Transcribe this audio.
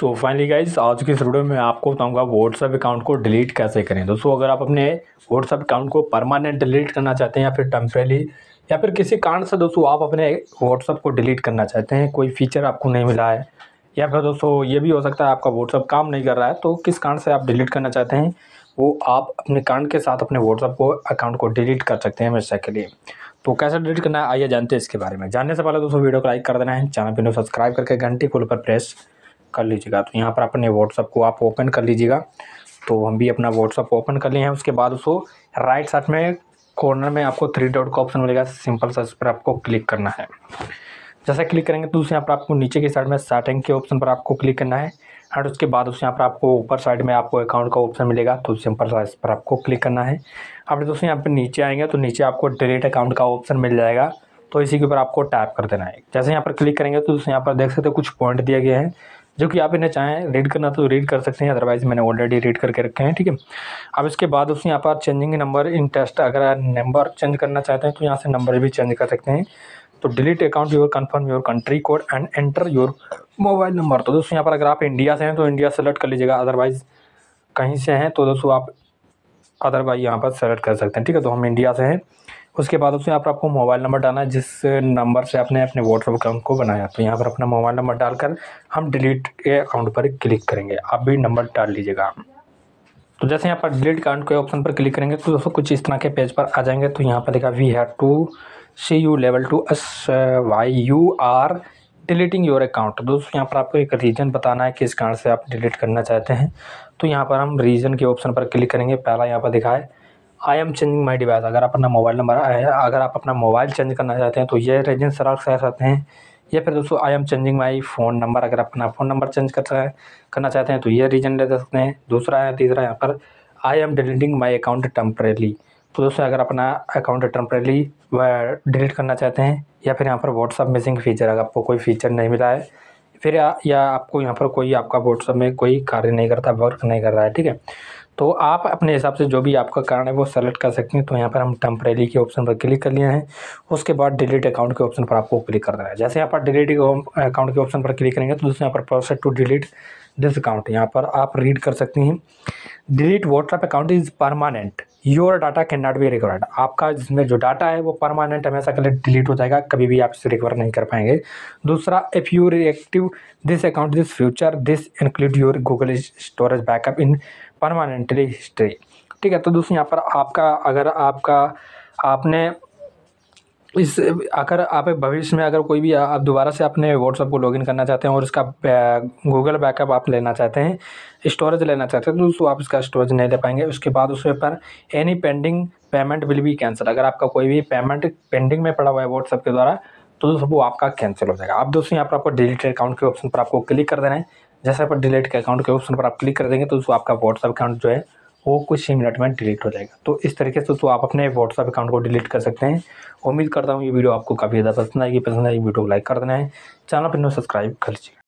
तो finally guys आज की इस वीडियो में आपको बताऊंगा व्हाट्सअप अकाउंट को डिलीट कैसे करें दोस्तों अगर आप अपने व्हाट्सअप अकाउंट को परमानेंट डिलीट करना चाहते हैं या फिर टेम्प्रेली या फिर किसी कारण से दोस्तों आप अपने व्हाट्सअप को डिलीट करना चाहते हैं कोई फीचर आपको नहीं मिला है या फिर दोस्तों ये भी हो सकता है आपका व्हाट्सअप काम नहीं कर रहा है तो किस कारण से आप डिलीट करना चाहते हैं वो आप अपने कारण के साथ अपने व्हाट्सअप को अकाउंट को डिलीट कर सकते हैं हमेशा के लिए तो कैसे डिलीट करना है आइए जानते हैं इसके बारे में जानने से पहले दोस्तों वीडियो को लाइक कर देना है चैनल पर सब्सक्राइब करके घंटी खुल पर प्रेस कर लीजिएगा तो यहाँ पर अपने व्हाट्सअप को आप ओपन कर लीजिएगा तो हम भी अपना व्हाट्सअप ओपन कर लिए हैं उसके बाद उसको राइट साइड में कॉर्नर में आपको थ्री डॉट का ऑप्शन मिलेगा सिंपल सा उस पर आपको क्लिक करना है जैसा क्लिक करेंगे तो उस यहाँ पर आपको नीचे की साइड में सेटिंग के ऑप्शन पर आपको क्लिक करना है एंड उसके बाद उस यहाँ पर आपको ऊपर साइड में आपको अकाउंट का ऑप्शन मिलेगा तो सिंपल सा इस पर आपको क्लिक करना है आप दोस्तों यहाँ पर नीचे आएंगे तो नीचे आपको डिलीट अकाउंट का ऑप्शन मिल जाएगा तो इसी के ऊपर आपको टैप कर देना है जैसे यहाँ पर क्लिक करेंगे तो यहाँ पर देख सकते हो कुछ पॉइंट दिए गए हैं जो कि आप इन्हें चाहें रीड करना तो रीड कर सकते हैं अदरवाइज मैंने ऑलरेडी रीड करके रखे हैं ठीक है अब इसके बाद उसने यहाँ पर चेंजिंग नंबर इन टेस्ट अगर नंबर चेंज करना चाहते हैं तो यहाँ से नंबर भी चेंज कर सकते हैं तो delete account your confirm your country code and enter your mobile number तो दोस्तों यहाँ पर अगर आप इंडिया से हैं तो इंडिया सेलेक्ट कर लीजिएगा अदरवाइज़ कहीं से हैं तो दोस्तों आप अदरवाइज यहाँ पर सेलेक्ट कर सकते हैं ठीक है तो हम इंडिया से हैं उसके बाद उसमें आप आपको मोबाइल नंबर डालना है जिस नंबर से आपने अपने व्हाट्सअप अकाउंट को बनाया तो यहाँ पर अपना मोबाइल नंबर डालकर हम डिलीट के अकाउंट पर क्लिक करेंगे आप भी नंबर डाल लीजिएगा तो जैसे यहाँ पर डिलीट अकाउंट के ऑप्शन पर क्लिक करेंगे तो दोस्तों कुछ इस तरह के पेज पर आ जाएंगे तो यहाँ पर देखा we have to see you level to us why you are deleting your account दोस्तों यहाँ पर आपको एक रीज़न बताना है किस कारण से आप डिलीट करना चाहते हैं तो यहाँ पर हम रीज़न के ऑप्शन पर क्लिक करेंगे पहला यहाँ पर दिखा है I am changing my device अगर आप अपना मोबाइल नंबर अगर आप अपना मोबाइल चेंज करना चाहते हैं तो ये रीजन सर कर सकते हैं या फिर दोस्तों I am changing my phone number अगर अपना फ़ोन नंबर चेंज कर करना चाहते हैं तो ये रीजन ले सकते हैं दूसरा है तीसरा यहाँ पर I am deleting my account temporarily तो दोस्तों अगर अपना अकाउंट टम्परेली डिलीट करना चाहते हैं या फिर यहाँ पर व्हाट्सअप मिसिंग फीचर अगर आपको कोई फीचर नहीं मिला है फिर या, या आपको यहाँ पर कोई आपका व्हाट्सअप में कोई कार्य नहीं करता वर्क नहीं कर रहा है ठीक है तो आप अपने हिसाब से जो भी आपका कारण है वो सेलेक्ट कर सकते हैं तो यहाँ पर हम टम्परेली के ऑप्शन पर क्लिक कर लिए हैं उसके बाद डिलीट अकाउंट के ऑप्शन पर आपको क्लिक करना है जैसे यहाँ पर डिलीट अकाउंट के ऑप्शन पर क्लिक करेंगे तो दोस्तों यहाँ पर process to delete this account यहाँ पर आप रीड कर सकते हैं delete WhatsApp account is permanent your data can not be recovered आपका जिसमें जो डाटा है वो परमानेंट हमेशा के लिए डिलीट हो जाएगा कभी भी आप इसे रिकवर नहीं कर पाएंगे दूसरा if you reactive this account this future this include your Google storage backup in permanently history ठीक है तो दोस्तों यहाँ पर आपका अगर आपका आपने इस अगर आप भविष्य में अगर कोई भी आप दोबारा से अपने व्हाट्सअप को लॉगिन करना चाहते हैं और इसका गूगल बैकअप आप लेना चाहते हैं स्टोरेज लेना चाहते हैं तो उसको आप इसका स्टोरेज नहीं ले पाएंगे उसके बाद उसके पर एनी पेंडिंग पेमेंट विल भी कैंसिल अगर आपका कोई भी पेमेंट पेंडिंग में पड़ा हुआ है व्हाट्सअप के द्वारा तो वो आपका कैंसिल हो जाएगा आप दोस्तों यहाँ पर आपको डिलीट अकाउंट के ऑप्शन पर आपको क्लिक कर देना है जैसे आप डिलीट के अकाउंट के ऑप्शन पर आप क्लिक कर देंगे तो दोस्तों आपका व्हाट्सअप अकाउंट जो है वो कुछ ही मिनट में डिलीट हो जाएगा तो इस तरीके से तो आप अपने व्हाट्सअप अकाउंट को डिलीट कर सकते हैं उम्मीद करता हूँ ये वीडियो आपको काफ़ी ज़्यादा पसंद आएगी पसंद आएगी वीडियो को लाइक कर देना है चैनल पर सब्सक्राइब कर लीजिए